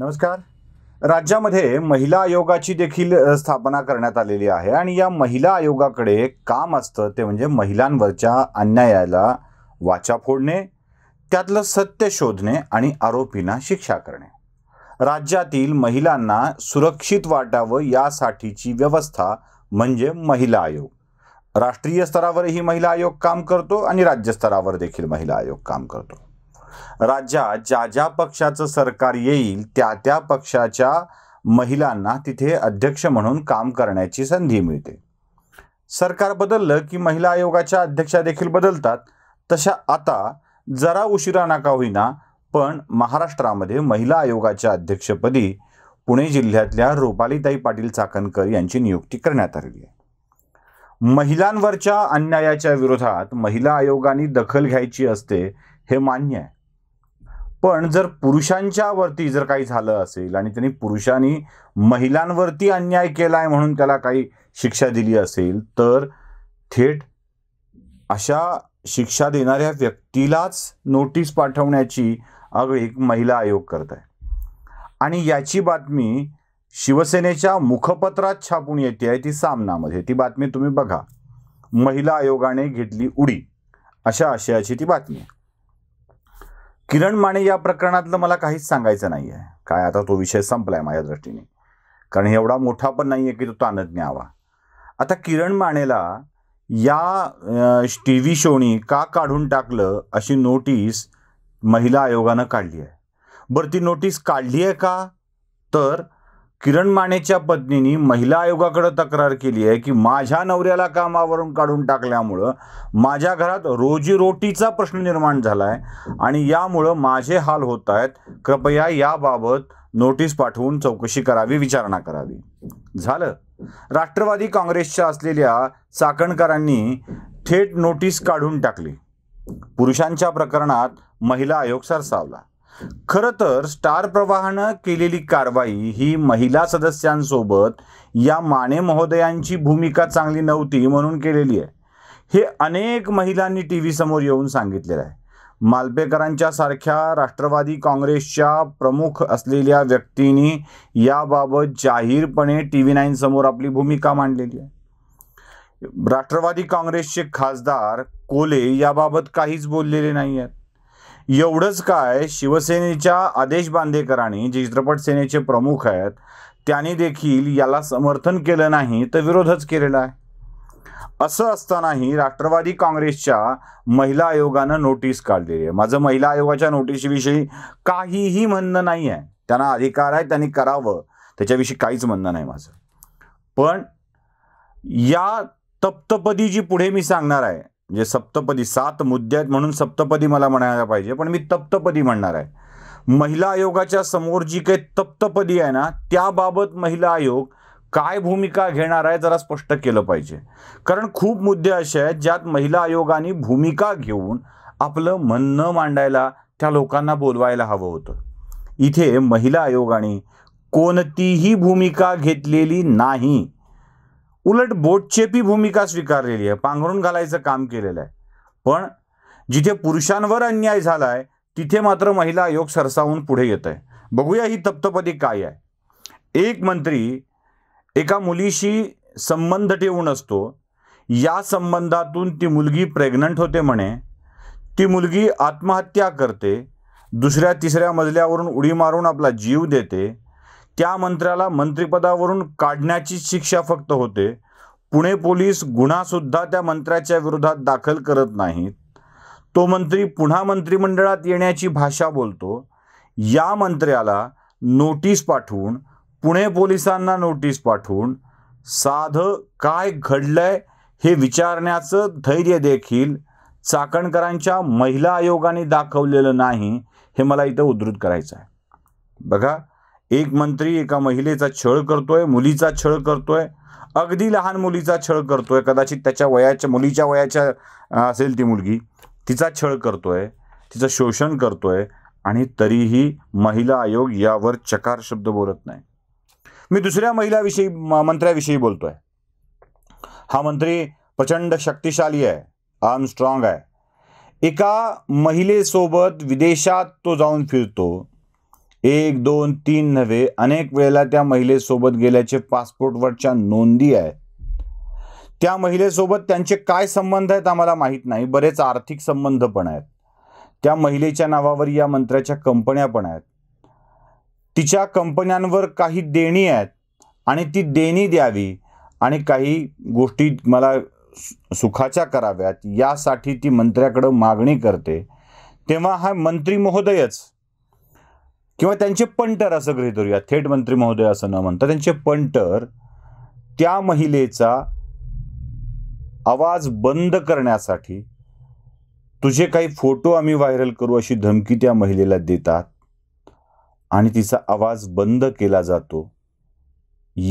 नमस्कार राज्यामध्ये महिला आयोगाची देखील स्थापना करण्यात आलेली आहे आणि या महिला आयोगाकडे काम असतं ते म्हणजे महिलांवरच्या अन्यायाला वाचा फोडणे त्यातलं सत्य शोधणे आणि आरोपींना शिक्षा करणे राज्यातील महिलांना सुरक्षित वाटावं यासाठीची व्यवस्था म्हणजे महिला आयोग राष्ट्रीय स्तरावरही महिला आयोग काम करतो आणि राज्यस्तरावर देखील महिला आयोग काम करतो राज्यात ज्या ज्या पक्षाचं सरकार येईल त्या त्या पक्षाच्या महिलांना तिथे अध्यक्ष म्हणून काम करण्याची संधी मिळते सरकार बदललं की महिला आयोगाच्या अध्यक्षा देखील बदलतात तशा आता जरा उशिरा नाका होईना पण महाराष्ट्रामध्ये महिला आयोगाच्या अध्यक्षपदी पुणे जिल्ह्यातल्या रुपालीताई पाटील चाकणकर यांची नियुक्ती करण्यात आली आहे महिलांवरच्या अन्यायाच्या विरोधात महिला आयोगाने दखल घ्यायची असते हे मान्य आहे पण जर पुरुषांच्या वरती जर काही झालं असेल आणि त्यांनी पुरुषांनी महिलांवरती अन्याय केलाय म्हणून त्याला काही शिक्षा दिली असेल तर थेट अशा शिक्षा देणाऱ्या व्यक्तीलाच नोटीस पाठवण्याची आगळीक महिला आयोग करत आहे आणि याची बातमी शिवसेनेच्या मुखपत्रात छापून येते आहे ती सामनामध्ये ती बातमी तुम्ही बघा महिला आयोगाने घेतली उडी अशा आशयाची ती बातमी आहे किरण माने या प्रकरणातलं मला काहीच सांगायचं नाही आहे काय आता तो विषय संपलाय आहे माझ्या दृष्टीने कारण एवढा मोठा पण नाही आहे की तो ताणत न्यावा आता किरण मानेला या टी व्ही शोनी का काढून टाकलं अशी नोटीस महिला आयोगानं काढली आहे बरं ती नोटीस काढली आहे का तर किरण मानेच्या पत्नीनी महिला आयोगाकडे तक्रार केली आहे की माझ्या नवऱ्याला कामावरून काढून टाकल्यामुळं माझ्या घरात रोजीरोटीचा प्रश्न निर्माण झाला आहे आणि यामुळं माझे हाल होत आहेत कृपया याबाबत नोटीस पाठवून चौकशी करावी विचारणा करावी झालं राष्ट्रवादी काँग्रेसच्या असलेल्या चाकणकरांनी थेट नोटीस काढून टाकली पुरुषांच्या प्रकरणात महिला आयोग सरसावला खरं तर स्टार प्रवाहानं केलेली कारवाई ही महिला सदस्यांसोबत या माने महोदयांची भूमिका चांगली नव्हती म्हणून केलेली आहे हे अनेक महिलांनी टी समोर येऊन सांगितलेलं आहे मालपेकरांच्या सारख्या राष्ट्रवादी काँग्रेसच्या प्रमुख असलेल्या व्यक्तींनी याबाबत जाहीरपणे टी व्ही नाईन समोर आपली भूमिका मांडलेली आहे राष्ट्रवादी काँग्रेसचे खासदार कोले याबाबत काहीच बोललेले नाही आहेत एवढंच काय शिवसेनेच्या आदेश बांदेकरांनी जे चित्रपट सेनेचे प्रमुख आहेत त्यांनी देखील याला समर्थन केलं नाही तर विरोधच केलेला आहे असं असतानाही राष्ट्रवादी काँग्रेसच्या महिला आयोगानं नोटीस काढलेली आहे माझं महिला आयोगाच्या नोटीसविषयी काहीही म्हणणं नाही आहे त्यांना अधिकार आहे त्यांनी करावं त्याच्याविषयी काहीच म्हणणं नाही माझं पण या तप्तपदी जी पुढे मी सांगणार आहे म्हणजे सप्तपदी सात मुद्दे आहेत म्हणून सप्तपदी मला म्हणायला पाहिजे पण मी तप्तपदी म्हणणार आहे महिला आयोगाच्या समोर जी काही तप्तपदी आहे ना त्याबाबत महिला आयोग काय भूमिका घेणार आहे जरा स्पष्ट केलं पाहिजे कारण खूप मुद्दे असे आहेत ज्यात महिला आयोगाने भूमिका घेऊन आपलं म्हणणं मांडायला त्या लोकांना बोलवायला हवं होतं इथे महिला आयोगाने कोणतीही भूमिका घेतलेली नाही उलट बोटचेपी भूमिका स्वीकारलेली आहे पांघरून घालायचं काम केलेलं आहे पण जिथे पुरुषांवर अन्याय झाला आहे तिथे मात्र महिला आयोग सरसावून पुढे येत आहे बघूया ही तप्तपदी काय आहे एक मंत्री एका मुलीशी संबंध ठेवून असतो या संबंधातून ती मुलगी प्रेग्नंट होते म्हणे ती मुलगी आत्महत्या करते दुसऱ्या तिसऱ्या मजल्यावरून उडी मारून आपला जीव देते त्या मंत्र्याला मंत्रिपदावरून काढण्याची शिक्षा फक्त होते पुणे पोलीस गुन्हासुद्धा त्या मंत्र्याच्या विरोधात दाखल करत नाहीत तो मंत्री पुन्हा मंत्रिमंडळात येण्याची भाषा बोलतो या मंत्र्याला नोटीस पाठवून पुणे पोलिसांना नोटीस पाठवून साधं काय घडलंय हे विचारण्याचं धैर्य देखील चाकणकरांच्या महिला आयोगाने दाखवलेलं नाही हे मला इथं उद्धृत करायचं आहे बघा एक मंत्री एका महिलेचा छळ करतोय मुलीचा छळ करतोय अगदी लहान मुलीचा छळ करतोय कदाचित त्याच्या वयाच्या मुलीच्या वयाच्या असेल ती मुलगी तिचा छळ करतोय तिचं शोषण करतोय आणि तरीही महिला आयोग यावर चकार शब्द बोलत नाही मी दुसऱ्या महिलाविषयी मंत्र्याविषयी बोलतोय हा मंत्री प्रचंड शक्तिशाली आहे आर्म स्ट्रॉंग आहे एका महिलेसोबत विदेशात तो जाऊन फिरतो एक दोन तीन नव्हे अनेक वेळेला त्या महिलेसोबत गेल्याचे पासपोर्टवरच्या नोंदी आहेत त्या महिलेसोबत त्यांचे काय संबंध आहेत आम्हाला माहीत नाही बरेच आर्थिक संबंध पण आहेत त्या महिलेच्या नावावर या मंत्र्याच्या कंपन्या पण आहेत तिच्या कंपन्यांवर काही देणी आहेत आणि ती देणी द्यावी आणि काही गोष्टी मला सुखाच्या कराव्यात यासाठी ती मंत्र्याकडं मागणी करते तेव्हा हा मंत्री महोदयच किंवा त्यांचे पंटर असं गृहीत धरूया थेट मंत्री महोदय असं न म्हणता त्यांचे पंटर त्या महिलेचा आवाज बंद करण्यासाठी तुझे काही फोटो आम्ही व्हायरल करू अशी धमकी त्या महिलेला देतात आणि तिचा आवाज बंद केला जातो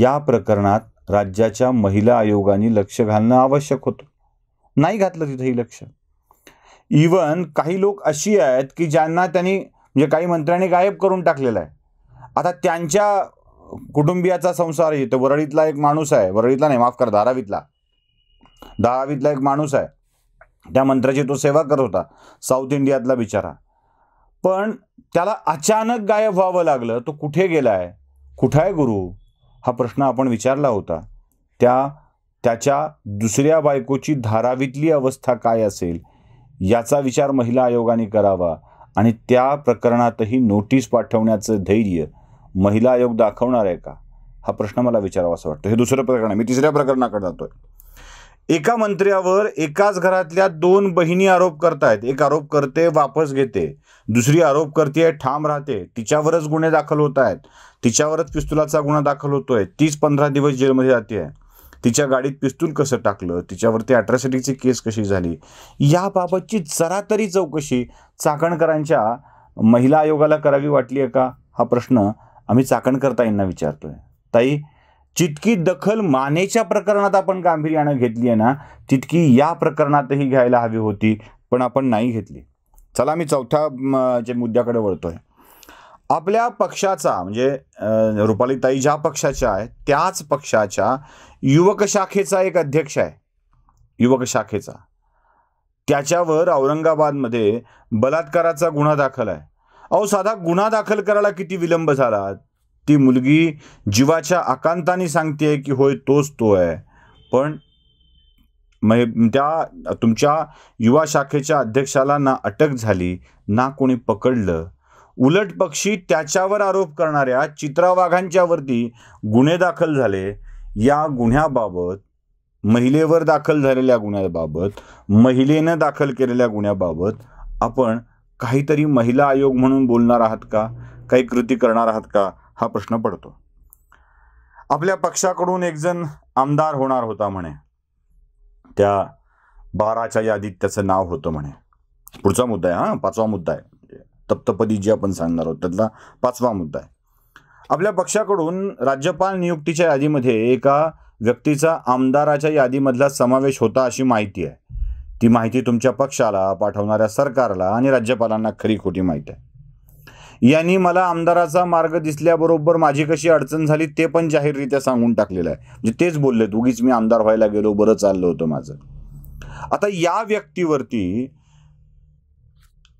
या प्रकरणात राज्याच्या महिला आयोगाने लक्ष घालणं आवश्यक होतं नाही घातलं तिथंही लक्ष इवन काही लोक अशी आहेत की ज्यांना त्यांनी म्हणजे काही मंत्र्यांनी गायब करून टाकलेला आहे आता त्यांच्या कुटुंबियाचा संसार येतो वरळीतला एक माणूस आहे वरळीतला नाही माफ कर धारावीतला धारावीतला एक माणूस आहे त्या मंत्र्याची तो सेवा करत होता साऊथ इंडियातला बिचारा पण त्याला अचानक गायब व्हावं लागलं तो कुठे गेला आहे कुठं आहे गुरु हा प्रश्न आपण विचारला होता त्या त्याच्या दुसऱ्या बायकोची धारावीतली अवस्था काय असेल याचा विचार महिला आयोगाने करावा आणि त्या प्रकरणातही नोटीस पाठवण्याचं धैर्य महिला आयोग दाखवणार आहे का हा प्रश्न मला विचारावा असं वाटतं हे दुसरं प्रकरण आहे मी तिसऱ्या प्रकरणाकडे जातोय एका मंत्र्यावर एकाच घरातल्या दोन बहिणी आरोप करतायत एक आरोप करते वापस घेते दुसरी आरोप करते ठाम राहते तिच्यावरच गुन्हे दाखल होत आहेत तिच्यावरच पिस्तुलाचा गुन्हा दाखल होतोय तीस पंधरा दिवस जेलमध्ये जाते आहे तिच्या गाडीत पिस्तूल कसं टाकलं तिच्यावरती अट्रॅसिटीची केस कशी झाली याबाबतची जरा तरी चौकशी चाकणकरांच्या महिला आयोगाला करावी वाटली आहे का हा प्रश्न आम्ही चाकणकर विचारतोय ताई जितकी दखल मानेच्या प्रकरणात आपण गांभीर्यानं घेतली आहे ना तितकी या प्रकरणातही घ्यायला हवी होती पण आपण नाही घेतली चला मी चौथ्या जे मुद्द्याकडे वळतोय आपल्या पक्षाचा म्हणजे रुपालीताई ज्या पक्षाच्या आहे त्याच पक्षाच्या युवक शाखेचा एक अध्यक्ष आहे युवक शाखेचा त्याच्यावर औरंगाबादमध्ये बलात्काराचा गुन्हा दाखल आहे अहो साधा गुन्हा दाखल करायला किती विलंब झाला ती मुलगी जीवाच्या आकांताने सांगते की होय तोच तो आहे पण त्या तुमच्या युवा शाखेच्या अध्यक्षाला ना अटक झाली ना कोणी पकडलं उलट पक्षी त्याच्यावर आरोप करणाऱ्या चित्रा वरती गुन्हे दाखल झाले या गुन्ह्याबाबत महिलेवर दाखल झालेल्या गुन्ह्याबाबत महिलेनं दाखल केलेल्या गुन्ह्याबाबत आपण काहीतरी महिला आयोग म्हणून बोलणार आहात का काही कृती करणार आहात का हा प्रश्न पडतो आपल्या पक्षाकडून एकजण आमदार होणार होता म्हणे त्या बाराच्या यादीत त्याचं नाव होतं म्हणे पुढचा मुद्दा आहे हा पाचवा मुद्दा आहे तप्तपदी जी आपण सांगणार आहोत त्यातला पाचवा मुद्दा आहे आपल्या पक्षाकडून राज्यपाल नियुक्तीच्या यादीमध्ये एका व्यक्तीचा आमदाराच्या यादीमधला समावेश होता अशी माहिती आहे ती माहिती तुमच्या पक्षाला पाठवणाऱ्या सरकारला आणि राज्यपालांना खरी खोटी माहिती आहे यांनी मला आमदाराचा मार्ग दिसल्याबरोबर माझी कशी अडचण झाली ते पण जाहीररित्या सांगून टाकलेलं आहे म्हणजे तेच बोललेत उगीच मी आमदार व्हायला गेलो बरं चाललं होतं माझं आता या व्यक्तीवरती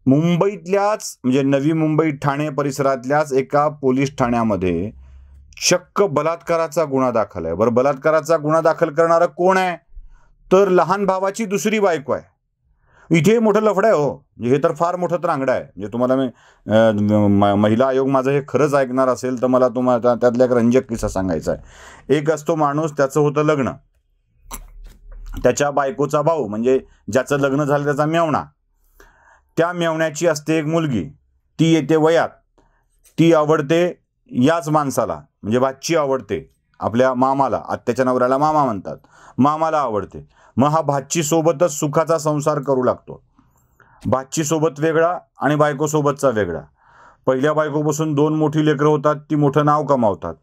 मुंबईतल्याच म्हणजे नवी मुंबई ठाणे परिसरातल्याच एका पोलीस ठाण्यामध्ये चक्क बलात्काराचा गुन्हा दाखल आहे बरं बलात्काराचा गुन्हा दाखल करणारा कोण आहे तर लहान भावाची दुसरी बायको आहे इथे मोठं लफड आहे हो म्हणजे हे तर फार मोठं त्रांगडं आहे म्हणजे तुम्हाला मी महिला आयोग माझं हे खरंच ऐकणार असेल तर मला तुम्हाला त्यातल्या एक रंजक किस्सा सांगायचा आहे एक असतो माणूस त्याचं होतं लग्न त्याच्या बायकोचा भाऊ म्हणजे ज्याचं लग्न झालं त्याचा मेवणा त्या मेवण्याची असते एक मुलगी ती येते वयात ती आवडते याच माणसाला म्हणजे भाची आवडते आपल्या मामाला आत्याच्या नवऱ्याला मामा म्हणतात मामाला आवडते मग हा भाचीसोबतच सुखाचा संसार करू लागतो भाचीसोबत वेगळा आणि बायकोसोबतचा वेगळा पहिल्या बायकोपासून दोन मोठी लेकरं होतात ती मोठं नाव कमावतात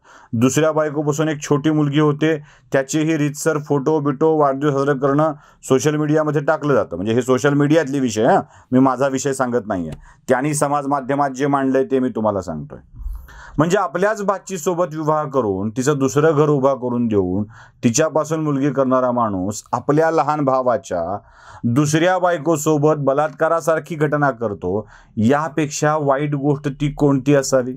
दुसऱ्या बायकोपासून एक छोटी मुलगी होते त्याचेही रितसर फोटो बिटो वाढदिवस साजरे करणं सोशल मीडियामध्ये टाकलं जातं म्हणजे हे सोशल मीडियातले विषय हां मी माझा विषय सांगत नाही आहे त्यांनी समाज माध्यमात जे मांडलंय ते मी तुम्हाला सांगतोय म्हणजे आपल्याच बातची सोबत विवाह करून तिचं दुसरं घर उभा करून देऊन तिच्यापासून मुलगी करणारा माणूस आपल्या लहान भावाच्या दुसऱ्या बायकोसोबत बलात्कारासारखी घटना करतो यापेक्षा वाईट गोष्ट ती कोणती असावी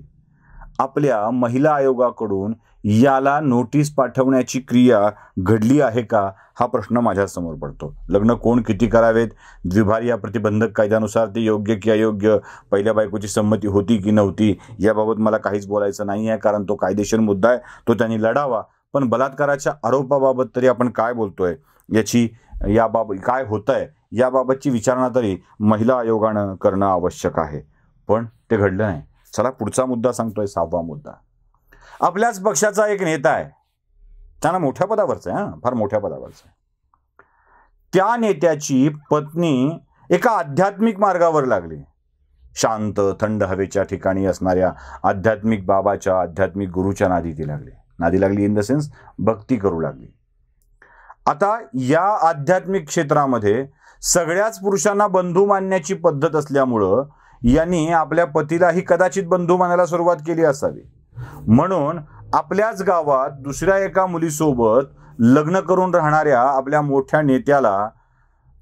आपल्या महिला आयोगाकडून याला नोटीस पाठवण्याची क्रिया घडली आहे का हा प्रश्न माझ्यासमोर पडतो लग्न कोण किती करावेत द्विभार या प्रतिबंधक कायद्यानुसार ते योग्य की अयोग्य पहिल्या बायकोची संमती होती की नव्हती याबाबत मला काहीच बोलायचं नाही आहे कारण तो कायदेशीर मुद्दा आहे तो त्यांनी लढावा पण बलात्काराच्या आरोपाबाबत तरी आपण काय बोलतोय याची याबाबत काय होत आहे याबाबतची विचारणा तरी महिला आयोगानं करणं आवश्यक आहे पण ते घडलं नाही चला पुढचा मुद्दा सांगतोय सहावा मुद्दा आपल्याच पक्षाचा एक नेता आहे त्यांना मोठ्या पदावरचा आहे फार मोठ्या पदावरचा आहे त्या नेत्याची पत्नी एका आध्यात्मिक मार्गावर लागली शांत थंड हवेच्या ठिकाणी असणाऱ्या आध्यात्मिक बाबाच्या आध्यात्मिक गुरुच्या नादी ती लागली नादी लागली इन द सेन्स भक्ती करू लागली आता या आध्यात्मिक क्षेत्रामध्ये सगळ्याच पुरुषांना बंधू मानण्याची पद्धत असल्यामुळं यांनी आपल्या पतीलाही कदाचित बंधू मानायला सुरुवात केली असावी म्हणून आपल्याच गावात दुसऱ्या एका मुलीसोबत लग्न करून राहणाऱ्या आपल्या मोठ्या नेत्याला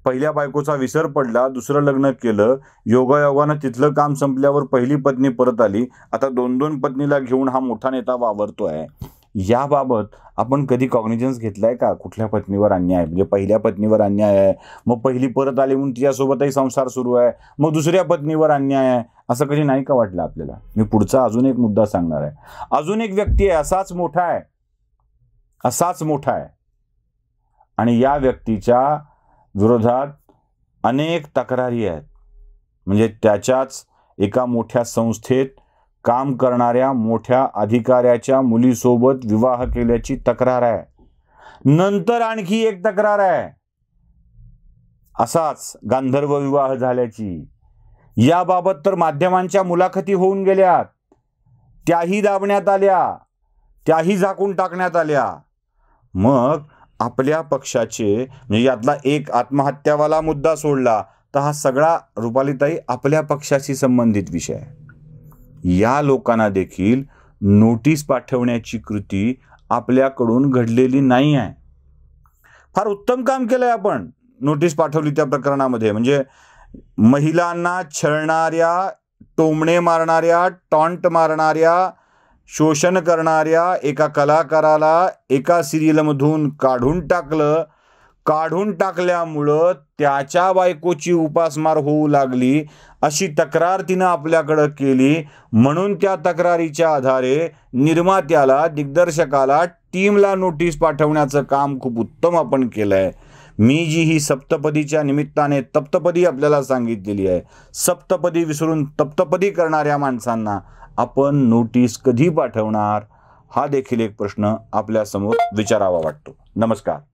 पहिल्या बायकोचा विसर पडला दुसरं लग्न केलं योगायोगानं तिथलं काम संपल्यावर पहिली पत्नी परत आली आता दोन दोन पत्नीला घेऊन हा मोठा नेता वावरतो याबाबत आपण कधी कॉग्निजन्स घेतलाय का कुठल्या पत्नीवर अन्याय म्हणजे पहिल्या पत्नीवर अन्याय आहे मग पहिली परत आली म्हणून तिच्यासोबतही संसार सुरू आहे मग दुसऱ्या पत्नीवर अन्याय आहे असं कधी नाही का वाटलं आपल्याला मी पुढचा अजून एक मुद्दा सांगणार आहे अजून एक व्यक्ती आहे असाच मोठा आहे असाच मोठा आहे आणि या व्यक्तीच्या विरोधात अनेक तक्रारी आहेत म्हणजे त्याच्याच एका मोठ्या संस्थेत काम करणाऱ्या मोठ्या अधिकाऱ्याच्या मुलीसोबत विवाह केल्याची तक्रार आहे नंतर आणखी एक तक्रार आहे असाच गांधर्व विवाह झाल्याची याबाबत तर माध्यमांच्या मुलाखती होऊन गेल्यात त्याही दाबण्यात आल्या त्याही झाकून टाकण्यात आल्या मग आपल्या पक्षाचे म्हणजे यातला एक आत्महत्यावाला मुद्दा सोडला तर हा सगळा रुपालीताई आपल्या पक्षाशी संबंधित विषय आहे या लोकांना देखील नोटीस पाठवण्याची कृती आपल्याकडून घडलेली नाही आहे फार उत्तम काम केलंय आपण नोटीस पाठवली त्या प्रकरणामध्ये म्हणजे महिलांना छळणाऱ्या टोमणे मारणाऱ्या टॉन्ट मारणाऱ्या शोषण करणाऱ्या एका कलाकाराला एका सिरियलमधून काढून टाकलं काढून टाकल्यामुळं त्याच्या बायकोची उपासमार होऊ लागली अशी तक्रार तिनं आपल्याकडं केली म्हणून त्या तक्रारीच्या आधारे निर्मात्याला दिग्दर्शकाला टीमला नोटीस पाठवण्याचं काम खूप उत्तम आपण केलंय मी जी ही सप्तपदीच्या निमित्ताने तप्तपदी आपल्याला सांगितलेली आहे सप्तपदी विसरून तप्तपदी करणाऱ्या माणसांना आपण नोटीस कधी पाठवणार हा देखील एक प्रश्न आपल्यासमोर विचारावा वाटतो नमस्कार